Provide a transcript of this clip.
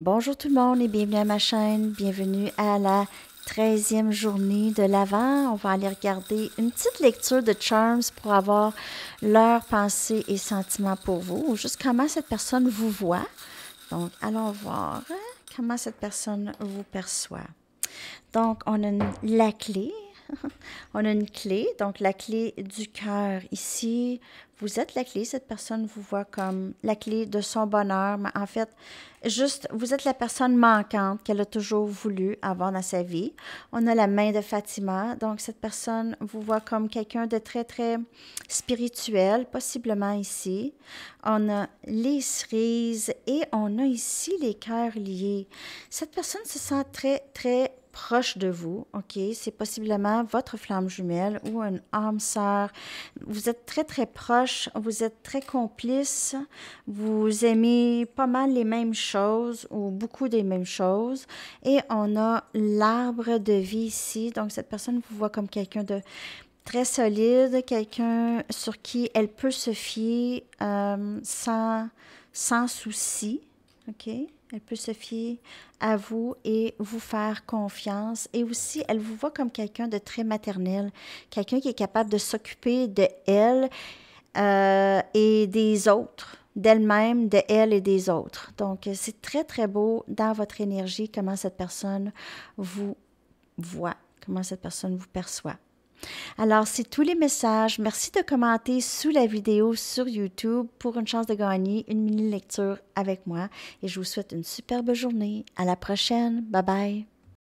Bonjour tout le monde et bienvenue à ma chaîne. Bienvenue à la 13e journée de l'Avent. On va aller regarder une petite lecture de Charms pour avoir leurs pensées et sentiments pour vous, ou juste comment cette personne vous voit. Donc, allons voir hein, comment cette personne vous perçoit. Donc, on a la clé, on a une clé, donc la clé du cœur. Ici, vous êtes la clé, cette personne vous voit comme la clé de son bonheur, mais en fait, juste, vous êtes la personne manquante qu'elle a toujours voulu avoir dans sa vie. On a la main de Fatima, donc cette personne vous voit comme quelqu'un de très, très spirituel, possiblement ici. On a les cerises et on a ici les cœurs liés. Cette personne se sent très, très proche de vous, OK? C'est possiblement votre flamme jumelle ou un âme sœur. Vous êtes très, très proche, vous êtes très complice, vous aimez pas mal les mêmes choses ou beaucoup des mêmes choses. Et on a l'arbre de vie ici. Donc, cette personne vous voit comme quelqu'un de très solide, quelqu'un sur qui elle peut se fier euh, sans, sans souci. OK? Elle peut se fier à vous et vous faire confiance. Et aussi, elle vous voit comme quelqu'un de très maternel, quelqu'un qui est capable de s'occuper de elle euh, et des autres, d'elle-même, de elle et des autres. Donc, c'est très, très beau dans votre énergie comment cette personne vous voit, comment cette personne vous perçoit. Alors, c'est tous les messages. Merci de commenter sous la vidéo sur YouTube pour une chance de gagner une mini-lecture avec moi. Et je vous souhaite une superbe journée. À la prochaine. Bye bye.